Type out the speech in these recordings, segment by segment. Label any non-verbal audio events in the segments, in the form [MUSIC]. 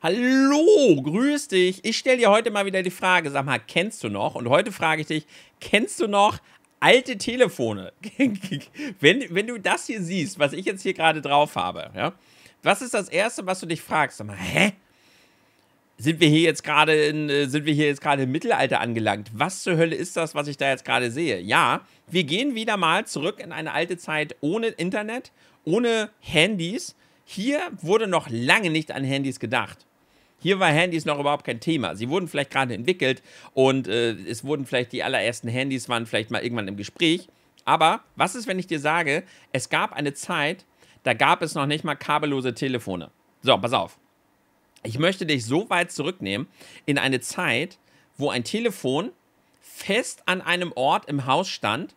Hallo, grüß dich. Ich stelle dir heute mal wieder die Frage, sag mal, kennst du noch? Und heute frage ich dich, kennst du noch alte Telefone? [LAUGHS] wenn, wenn du das hier siehst, was ich jetzt hier gerade drauf habe, ja, was ist das Erste, was du dich fragst? Sag mal, hä? Sind wir hier jetzt gerade in, äh, sind wir hier jetzt gerade im Mittelalter angelangt? Was zur Hölle ist das, was ich da jetzt gerade sehe? Ja, wir gehen wieder mal zurück in eine alte Zeit ohne Internet, ohne Handys. Hier wurde noch lange nicht an Handys gedacht. Hier war Handys noch überhaupt kein Thema. Sie wurden vielleicht gerade entwickelt und äh, es wurden vielleicht die allerersten Handys waren vielleicht mal irgendwann im Gespräch. Aber was ist, wenn ich dir sage, es gab eine Zeit, da gab es noch nicht mal kabellose Telefone. So, pass auf. Ich möchte dich so weit zurücknehmen in eine Zeit, wo ein Telefon fest an einem Ort im Haus stand.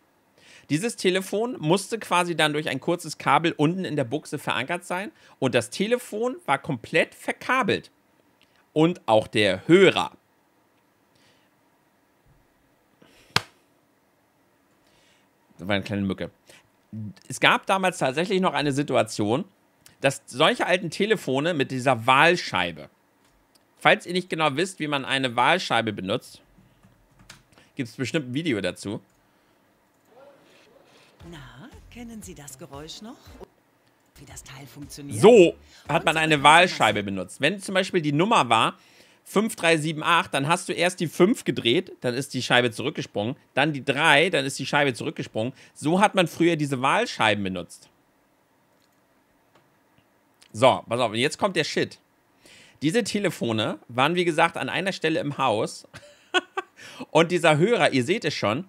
Dieses Telefon musste quasi dann durch ein kurzes Kabel unten in der Buchse verankert sein und das Telefon war komplett verkabelt und auch der Hörer. Das war eine kleine Mücke. Es gab damals tatsächlich noch eine Situation, dass solche alten Telefone mit dieser Wahlscheibe, falls ihr nicht genau wisst, wie man eine Wahlscheibe benutzt, gibt es bestimmt ein Video dazu. Na, kennen Sie das Geräusch noch? So hat man eine Wahlscheibe benutzt. Wenn zum Beispiel die Nummer war 5378, dann hast du erst die 5 gedreht, dann ist die Scheibe zurückgesprungen, dann die 3, dann ist die Scheibe zurückgesprungen. So hat man früher diese Wahlscheiben benutzt. So, pass auf, jetzt kommt der Shit. Diese Telefone waren, wie gesagt, an einer Stelle im Haus. [LAUGHS] Und dieser Hörer, ihr seht es schon,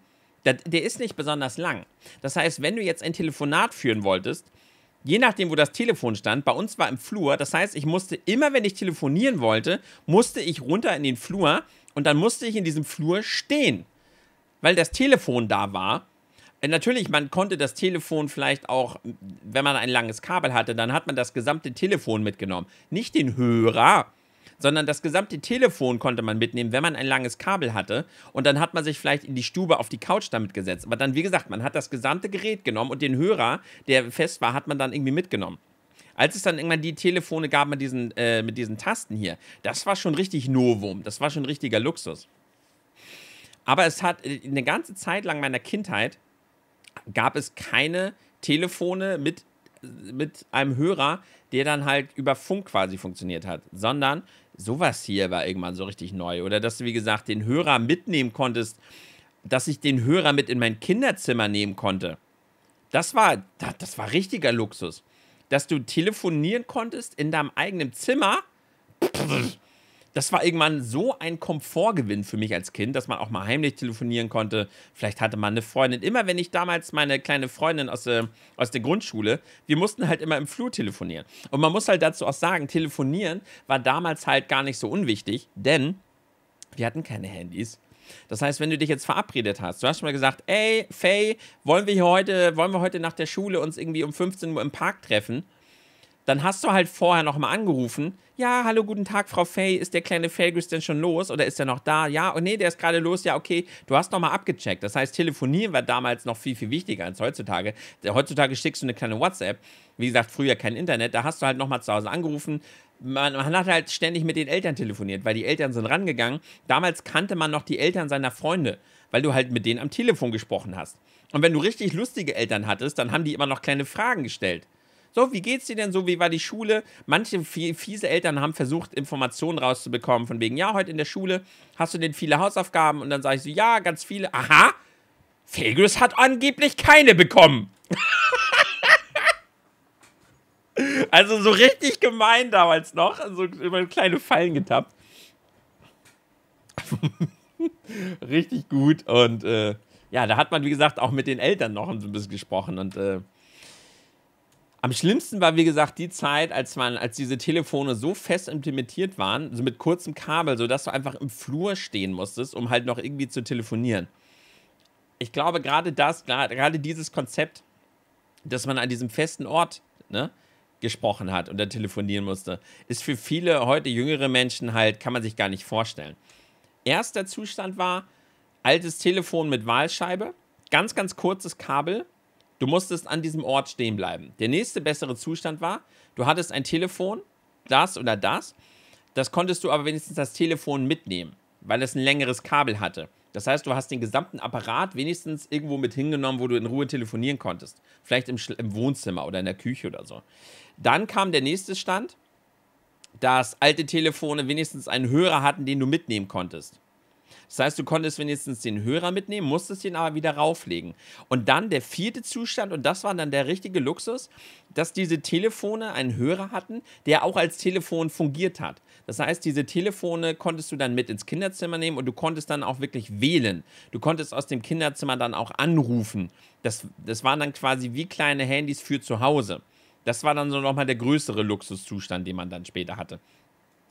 der, der ist nicht besonders lang. Das heißt, wenn du jetzt ein Telefonat führen wolltest, je nachdem, wo das Telefon stand, bei uns war im Flur. Das heißt, ich musste immer, wenn ich telefonieren wollte, musste ich runter in den Flur und dann musste ich in diesem Flur stehen, weil das Telefon da war. Äh, natürlich, man konnte das Telefon vielleicht auch, wenn man ein langes Kabel hatte, dann hat man das gesamte Telefon mitgenommen. Nicht den Hörer, sondern das gesamte Telefon konnte man mitnehmen, wenn man ein langes Kabel hatte. Und dann hat man sich vielleicht in die Stube auf die Couch damit gesetzt. Aber dann, wie gesagt, man hat das gesamte Gerät genommen und den Hörer, der fest war, hat man dann irgendwie mitgenommen. Als es dann irgendwann die Telefone gab mit diesen, äh, mit diesen Tasten hier, das war schon richtig Novum. Das war schon richtiger Luxus. Aber es hat äh, eine ganze Zeit lang meiner Kindheit gab es keine Telefone mit mit einem Hörer, der dann halt über Funk quasi funktioniert hat, sondern sowas hier war irgendwann so richtig neu. Oder dass du, wie gesagt, den Hörer mitnehmen konntest, dass ich den Hörer mit in mein Kinderzimmer nehmen konnte. Das war, das war richtiger Luxus. Dass du telefonieren konntest in deinem eigenen Zimmer. Pff, das war irgendwann so ein Komfortgewinn für mich als Kind, dass man auch mal heimlich telefonieren konnte. Vielleicht hatte man eine Freundin. Immer wenn ich damals meine kleine Freundin aus der, äh, aus der Grundschule, wir mussten halt immer im Flur telefonieren. Und man muss halt dazu auch sagen, telefonieren war damals halt gar nicht so unwichtig, denn wir hatten keine Handys. Das heißt, wenn du dich jetzt verabredet hast, du hast schon mal gesagt, ey, Faye, wollen wir heute, wollen wir heute nach der Schule uns irgendwie um 15 Uhr im Park treffen? dann hast du halt vorher nochmal angerufen. Ja, hallo, guten Tag, Frau Fay. Ist der kleine Felgus denn schon los oder ist er noch da? Ja, oh nee, der ist gerade los. Ja, okay, du hast nochmal abgecheckt. Das heißt, telefonieren war damals noch viel, viel wichtiger als heutzutage. Heutzutage schickst du eine kleine WhatsApp. Wie gesagt, früher kein Internet. Da hast du halt nochmal zu Hause angerufen. Man, man, hat halt ständig mit den Eltern telefoniert, weil die Eltern sind rangegangen. Damals kannte man noch die Eltern seiner Freunde, weil du halt mit denen am Telefon gesprochen hast. Und wenn du richtig lustige Eltern hattest, dann haben die immer noch kleine Fragen gestellt. So, wie geht's dir denn so? Wie war die Schule? Manche fiese Eltern haben versucht, Informationen rauszubekommen, von wegen, ja, heute in der Schule hast du denn viele Hausaufgaben? Und dann sage ich so, ja, ganz viele. Aha, Felgus hat angeblich keine bekommen. [LAUGHS] also so richtig gemein damals noch, so über kleine Fallen getappt. [LAUGHS] richtig gut und äh, ja, da hat man, wie gesagt, auch mit den Eltern noch ein bisschen gesprochen und äh, am schlimmsten war, wie gesagt, die Zeit, als man, als diese Telefone so fest implementiert waren, so mit kurzem Kabel, sodass du einfach im Flur stehen musstest, um halt noch irgendwie zu telefonieren. Ich glaube, gerade das, gerade dieses Konzept, dass man an diesem festen Ort ne, gesprochen hat und da telefonieren musste, ist für viele heute jüngere Menschen halt, kann man sich gar nicht vorstellen. Erster Zustand war altes Telefon mit Wahlscheibe, ganz, ganz kurzes Kabel, Du musstest an diesem Ort stehen bleiben. Der nächste bessere Zustand war, du hattest ein Telefon, das oder das. Das konntest du aber wenigstens das Telefon mitnehmen, weil es ein längeres Kabel hatte. Das heißt, du hast den gesamten Apparat wenigstens irgendwo mit hingenommen, wo du in Ruhe telefonieren konntest. Vielleicht im, im Wohnzimmer oder in der Küche oder so. Dann kam der nächste Stand, dass alte Telefone wenigstens einen Hörer hatten, den du mitnehmen konntest. Das heißt, du konntest wenigstens den Hörer mitnehmen, musstest ihn aber wieder rauflegen. Und dann der vierte Zustand, und das war dann der richtige Luxus, dass diese Telefone einen Hörer hatten, der auch als Telefon fungiert hat. Das heißt, diese Telefone konntest du dann mit ins Kinderzimmer nehmen und du konntest dann auch wirklich wählen. Du konntest aus dem Kinderzimmer dann auch anrufen. Das, das waren dann quasi wie kleine Handys für zu Hause. Das war dann so nochmal der größere Luxuszustand, den man dann später hatte.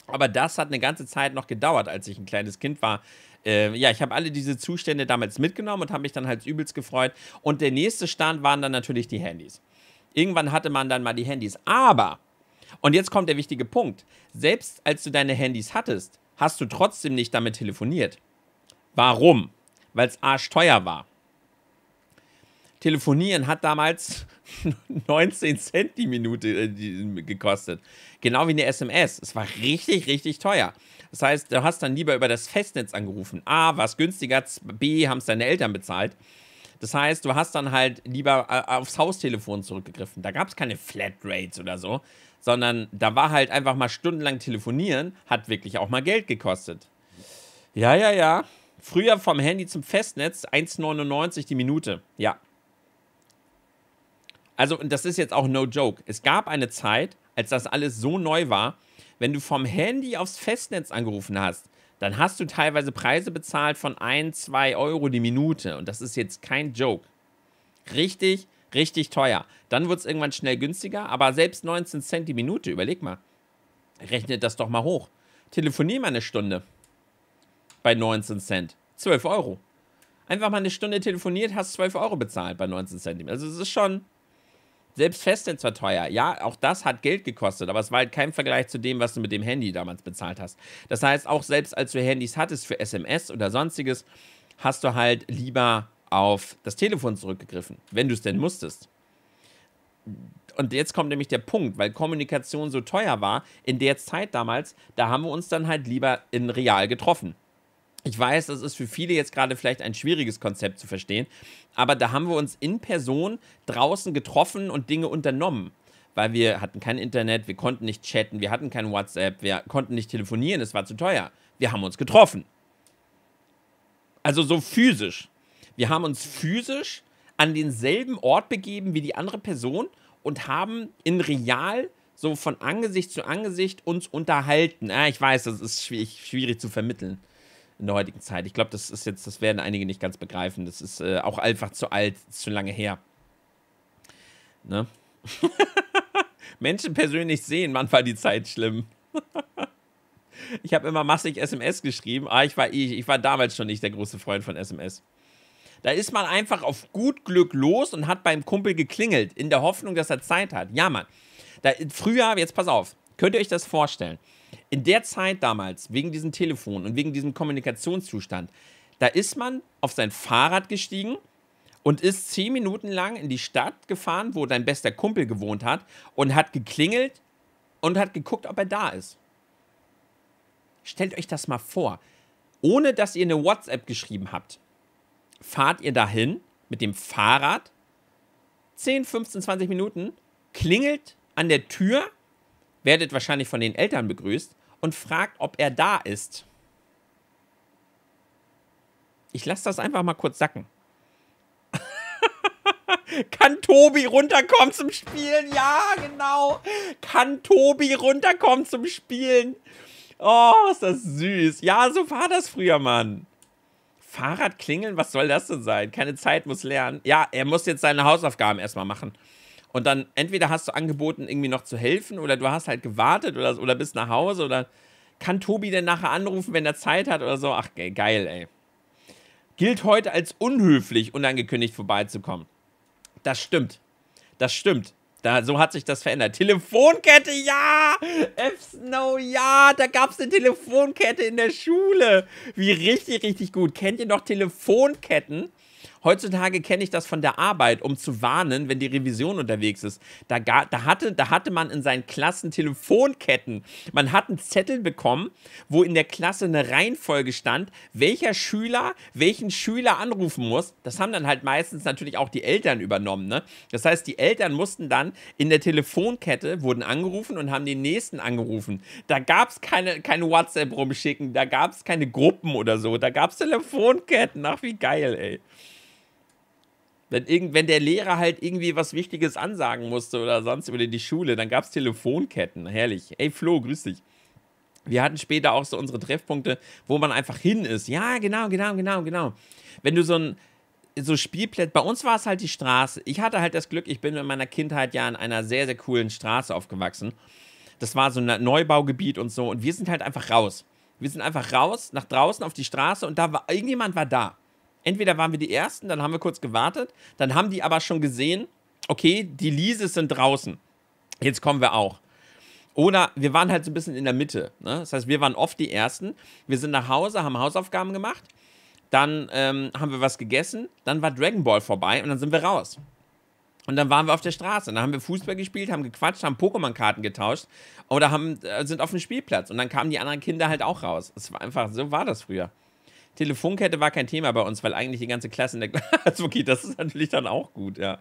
Aber das hat eine ganze Zeit noch gedauert, als ich ein kleines Kind war. Äh, ja, ich habe alle diese Zustände damals mitgenommen und habe mich dann halt übelst gefreut. Und der nächste Stand waren dann natürlich die Handys. Irgendwann hatte man dann mal die Handys. Aber, und jetzt kommt der wichtige Punkt, selbst als du deine Handys hattest, hast du trotzdem nicht damit telefoniert. Warum? Weil es arschteuer war. Telefonieren hat damals 19 [LAUGHS] Cent die Minute äh, äh, gekostet. Genau wie eine SMS. Es war richtig, richtig teuer. Das heißt, du hast dann lieber über das Festnetz angerufen. A, war es günstiger, B, haben es deine Eltern bezahlt. Das heißt, du hast dann halt lieber äh, aufs Haustelefon zurückgegriffen. Da gab es keine Flatrates oder so, sondern da war halt einfach mal stundenlang telefonieren, hat wirklich auch mal Geld gekostet. Ja, ja, ja. Früher vom Handy zum Festnetz 1,99 die Minute. Ja, also, und das ist jetzt auch no joke. Es gab eine Zeit, als das alles so neu war, wenn du vom Handy aufs Festnetz angerufen hast, dann hast du teilweise Preise bezahlt von 1, 2 Euro die Minute. Und das ist jetzt kein Joke. Richtig, richtig teuer. Dann wird es irgendwann schnell günstiger, aber selbst 19 Cent die Minute, überleg mal. Rechnet das doch mal hoch. Telefonier mal eine Stunde bei 19 Cent. 12 Euro. Einfach mal eine Stunde telefoniert, hast 12 Euro bezahlt bei 19 Cent. Also es ist schon, selbst Festnetz war teuer. Ja, auch das hat Geld gekostet, aber es war halt kein Vergleich zu dem, was du mit dem Handy damals bezahlt hast. Das heißt, auch selbst als du Handys hattest für SMS oder sonstiges, hast du halt lieber auf das Telefon zurückgegriffen, wenn du es denn musstest. Und jetzt kommt nämlich der Punkt, weil Kommunikation so teuer war, in der Zeit damals, da haben wir uns dann halt lieber in real getroffen. Ich weiß, das ist für viele jetzt gerade vielleicht ein schwieriges Konzept zu verstehen, aber da haben wir uns in Person draußen getroffen und Dinge unternommen weil wir hatten kein Internet, wir konnten nicht chatten, wir hatten kein WhatsApp, wir konnten nicht telefonieren, es war zu teuer. Wir haben uns getroffen. Also so physisch. Wir haben uns physisch an denselben Ort begeben wie die andere Person und haben in real so von Angesicht zu Angesicht uns unterhalten. Ah, ich weiß, das ist schwierig, schwierig zu vermitteln in der heutigen Zeit. Ich glaube, das ist jetzt, das werden einige nicht ganz begreifen. Das ist äh, auch einfach zu alt, zu lange her. Ne? [LAUGHS] Menschen persönlich sehen, Mann, war die Zeit schlimm. [LAUGHS] ich habe immer massig SMS geschrieben, aber ah, ich war, ich, ich war damals schon nicht der große Freund von SMS. Da ist man einfach auf gut Glück los und hat beim Kumpel geklingelt, in der Hoffnung, dass er Zeit hat. Ja, Mann. Da, früher, jetzt pass auf, könnt ihr euch das vorstellen? In der Zeit damals, wegen diesem Telefon und wegen diesem Kommunikationszustand, da ist man auf sein Fahrrad gestiegen und ist zehn Minuten lang in die Stadt gefahren, wo dein bester Kumpel gewohnt hat und hat geklingelt und hat geguckt, ob er da ist. Stellt euch das mal vor. Ohne dass ihr eine WhatsApp geschrieben habt, fahrt ihr dahin mit dem Fahrrad 10, 15, 20 Minuten, klingelt an der Tür werdet wahrscheinlich von den Eltern begrüßt und fragt, ob er da ist. Ich lasse das einfach mal kurz sacken. [LAUGHS] Kann Tobi runterkommen zum Spielen? Ja, genau. Kann Tobi runterkommen zum Spielen? Oh, ist das süß. Ja, so war das früher, Mann. Fahrrad klingeln, was soll das denn sein? Keine Zeit, muss lernen. Ja, er muss jetzt seine Hausaufgaben erstmal machen. Und dann entweder hast du angeboten, irgendwie noch zu helfen oder du hast halt gewartet oder, oder bist nach Hause oder kann Tobi denn nachher anrufen, wenn er Zeit hat oder so? Ach, geil, ey. Gilt heute als unhöflich, unangekündigt vorbeizukommen. Das stimmt. Das stimmt. Da, so hat sich das verändert. Telefonkette, ja! F-Snow, ja! Da gab es eine Telefonkette in der Schule. Wie richtig, richtig gut. Kennt ihr noch Telefonketten? Heutzutage kenne ich das von der Arbeit, um zu warnen, wenn die Revision unterwegs ist. Da, da, hatte, da hatte man in seinen Klassen Telefonketten. Man hat einen Zettel bekommen, wo in der Klasse eine Reihenfolge stand, welcher Schüler welchen Schüler anrufen muss. Das haben dann halt meistens natürlich auch die Eltern übernommen. Ne? Das heißt, die Eltern mussten dann in der Telefonkette, wurden angerufen und haben den nächsten angerufen. Da gab es keine, keine WhatsApp rumschicken, da gab es keine Gruppen oder so, da gab es Telefonketten. Ach, wie geil, ey. Wenn, irgend, wenn der Lehrer halt irgendwie was Wichtiges ansagen musste oder sonst über die Schule, dann gab es Telefonketten. Herrlich. Ey, Flo, grüß dich. Wir hatten später auch so unsere Treffpunkte, wo man einfach hin ist. Ja, genau, genau, genau, genau. Wenn du so ein so Spielplätze, bei uns war es halt die Straße. Ich hatte halt das Glück, ich bin in meiner Kindheit ja in einer sehr, sehr coolen Straße aufgewachsen. Das war so ein Neubaugebiet und so. Und wir sind halt einfach raus. Wir sind einfach raus, nach draußen auf die Straße und da war, irgendjemand war da. Entweder waren wir die Ersten, dann haben wir kurz gewartet, dann haben die aber schon gesehen, okay, die Leases sind draußen. Jetzt kommen wir auch. Oder wir waren halt so ein bisschen in der Mitte. Ne? Das heißt, wir waren oft die Ersten. Wir sind nach Hause, haben Hausaufgaben gemacht. Dann ähm, haben wir was gegessen. Dann war Dragon Ball vorbei und dann sind wir raus. Und dann waren wir auf der Straße. dann haben wir Fußball gespielt, haben gequatscht, haben Pokémon-Karten getauscht oder haben, äh, sind auf dem Spielplatz. Und dann kamen die anderen Kinder halt auch raus. Es war einfach, so war das früher. Telefonkette war kein Thema bei uns, weil eigentlich die ganze Klasse in der Klasse. [LAUGHS] Also, okay, das ist natürlich dann auch gut, ja.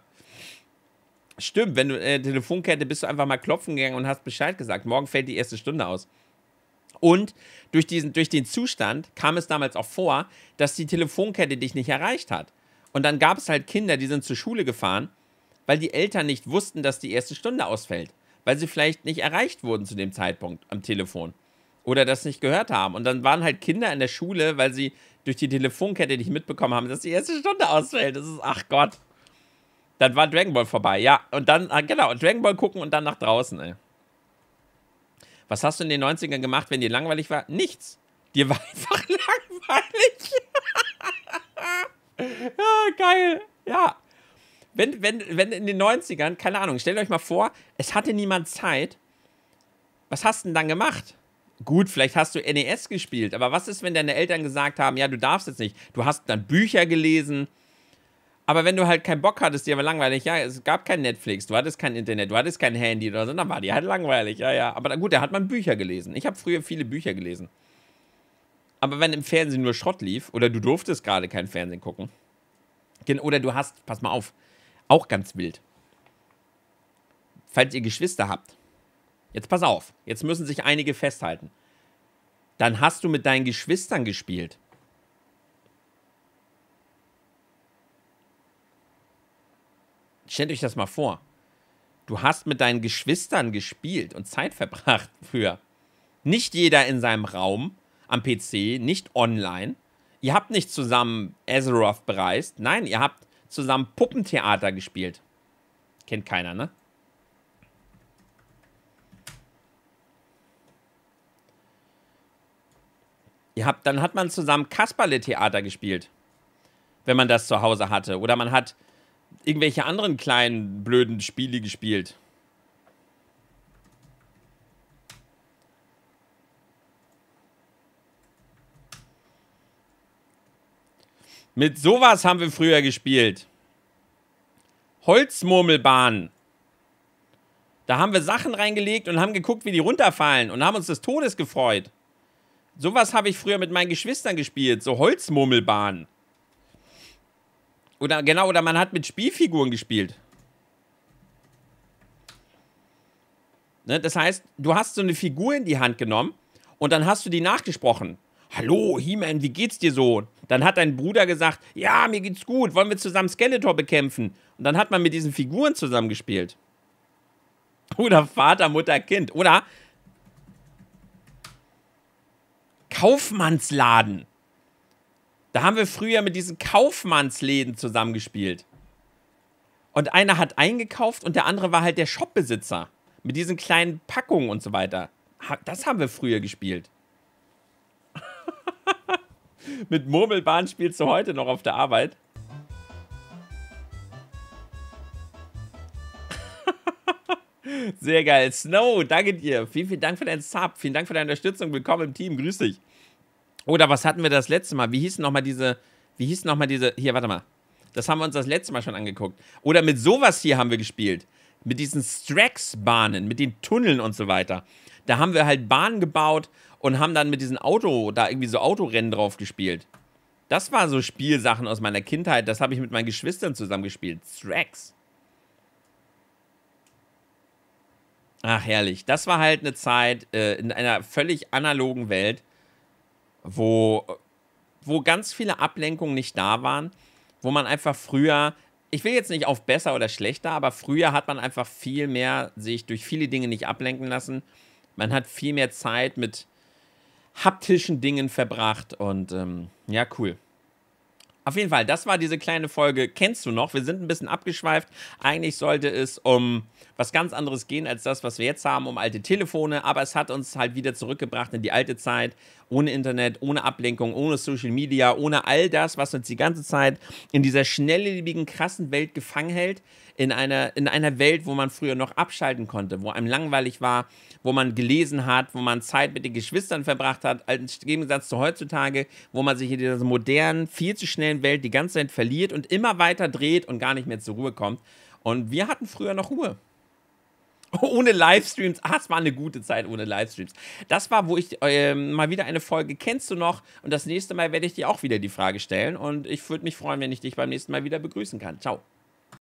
Stimmt, wenn du äh, Telefonkette bist du einfach mal klopfen gegangen und hast Bescheid gesagt. Morgen fällt die erste Stunde aus. Und durch, diesen, durch den Zustand kam es damals auch vor, dass die Telefonkette dich nicht erreicht hat. Und dann gab es halt Kinder, die sind zur Schule gefahren, weil die Eltern nicht wussten, dass die erste Stunde ausfällt. Weil sie vielleicht nicht erreicht wurden zu dem Zeitpunkt am Telefon oder das nicht gehört haben. Und dann waren halt Kinder in der Schule, weil sie durch die Telefonkette nicht mitbekommen haben, dass die erste Stunde ausfällt. Das ist, ach Gott. Dann war Dragon Ball vorbei, ja. Und dann, ah, genau, Dragon Ball gucken und dann nach draußen, ey. Was hast du in den 90ern gemacht, wenn dir langweilig war? Nichts. Dir war [LAUGHS] einfach langweilig. ja, [LAUGHS] ah, geil. Ja. Wenn, wenn, wenn in den 90ern, keine Ahnung, stellt euch mal vor, es hatte niemand Zeit. Was hast du denn dann gemacht? Gut, vielleicht hast du NES gespielt, aber was ist, wenn deine Eltern gesagt haben, ja, du darfst jetzt nicht. Du hast dann Bücher gelesen. Aber wenn du halt keinen Bock hattest, die war langweilig, ja, es gab kein Netflix, du hattest kein Internet, du hattest kein Handy oder so, dann war die halt langweilig, ja, ja. Aber gut, da hat man Bücher gelesen. Ich habe früher viele Bücher gelesen. Aber wenn im Fernsehen nur Schrott lief oder du durftest gerade kein Fernsehen gucken, oder du hast, pass mal auf, auch ganz wild. Falls ihr Geschwister habt, Jetzt pass auf, jetzt müssen sich einige festhalten. Dann hast du mit deinen Geschwistern gespielt. Stellt euch das mal vor. Du hast mit deinen Geschwistern gespielt und Zeit verbracht [LAUGHS] für Nicht jeder in seinem Raum, am PC, nicht online. Ihr habt nicht zusammen Azeroth bereist. Nein, ihr habt zusammen Puppentheater gespielt. Kennt keiner, ne? Ihr habt, dann hat man zusammen Kasperle-Theater gespielt, wenn man das zu Hause hatte. Oder man hat irgendwelche anderen kleinen, blöden Spiele gespielt. Mit sowas haben wir früher gespielt. Holzmurmelbahn. Da haben wir Sachen reingelegt und haben geguckt, wie die runterfallen und haben uns des Todes gefreut. Sowas habe ich früher mit meinen Geschwistern gespielt, so Holzmurmelbahnen. Oder genau, oder man hat mit Spielfiguren gespielt. Ne, das heißt, du hast so eine Figur in die Hand genommen und dann hast du die nachgesprochen. Hallo, He-Man, wie geht's dir so? Dann hat dein Bruder gesagt, ja, mir geht's gut, wollen wir zusammen Skeletor bekämpfen? Und dann hat man mit diesen Figuren zusammengespielt. Oder Vater, Mutter, Kind. Oder Kaufmannsladen. Da haben wir früher mit diesen Kaufmannsläden zusammengespielt. Und einer hat eingekauft und der andere war halt der Shopbesitzer. Mit diesen kleinen Packungen und so weiter. Das haben wir früher gespielt. [LAUGHS] mit Murmelbahn spielst du heute noch auf der Arbeit. [LAUGHS] Sehr geil. Snow, danke dir. Vielen, vielen Dank für deinen Sub. Vielen Dank für deine Unterstützung. Willkommen im Team. Grüß dich. Oder was hatten wir das letzte Mal? Wie hießen nochmal diese, wie hießen nochmal diese, hier, warte mal. Das haben wir uns das letzte Mal schon angeguckt. Oder mit sowas hier haben wir gespielt. Mit diesen Strax-Bahnen, mit den Tunneln und so weiter. Da haben wir halt Bahnen gebaut und haben dann mit diesen Auto, da irgendwie so Autorennen drauf gespielt. Das waren so Spielsachen aus meiner Kindheit. Das habe ich mit meinen Geschwistern zusammen gespielt. Strax. Ach, herrlich. Das war halt eine Zeit äh, in einer völlig analogen Welt wo, wo ganz viele Ablenkungen nicht da waren, wo man einfach früher, ich will jetzt nicht auf besser oder schlechter, aber früher hat man einfach viel mehr sich durch viele Dinge nicht ablenken lassen. Man hat viel mehr Zeit mit haptischen Dingen verbracht und ähm, ja, cool. Auf jeden Fall, das war diese kleine Folge. Kennst du noch? Wir sind ein bisschen abgeschweift. Eigentlich sollte es um was ganz anderes gehen als das, was wir jetzt haben, um alte Telefone. Aber es hat uns halt wieder zurückgebracht in die alte Zeit. Ohne Internet, ohne Ablenkung, ohne Social Media, ohne all das, was uns die ganze Zeit in dieser schnelllebigen, krassen Welt gefangen hält. In einer, in einer Welt, wo man früher noch abschalten konnte, wo einem langweilig war, wo man gelesen hat, wo man Zeit mit den Geschwistern verbracht hat. Im Gegensatz zu heutzutage, wo man sich in dieser modernen, viel zu schnell Welt die ganze Zeit verliert und immer weiter dreht und gar nicht mehr zur Ruhe kommt. Und wir hatten früher noch Ruhe. [LAUGHS] Ohne Livestreams. Ah, es war eine gute Zeit ohne Livestreams. Das war, wo ich äh, mal wieder eine Folge kennst du noch. Und das nächste Mal werde ich dir auch wieder die Frage stellen. Und ich würde mich freuen, wenn ich dich beim nächsten Mal wieder begrüßen kann. Ciao.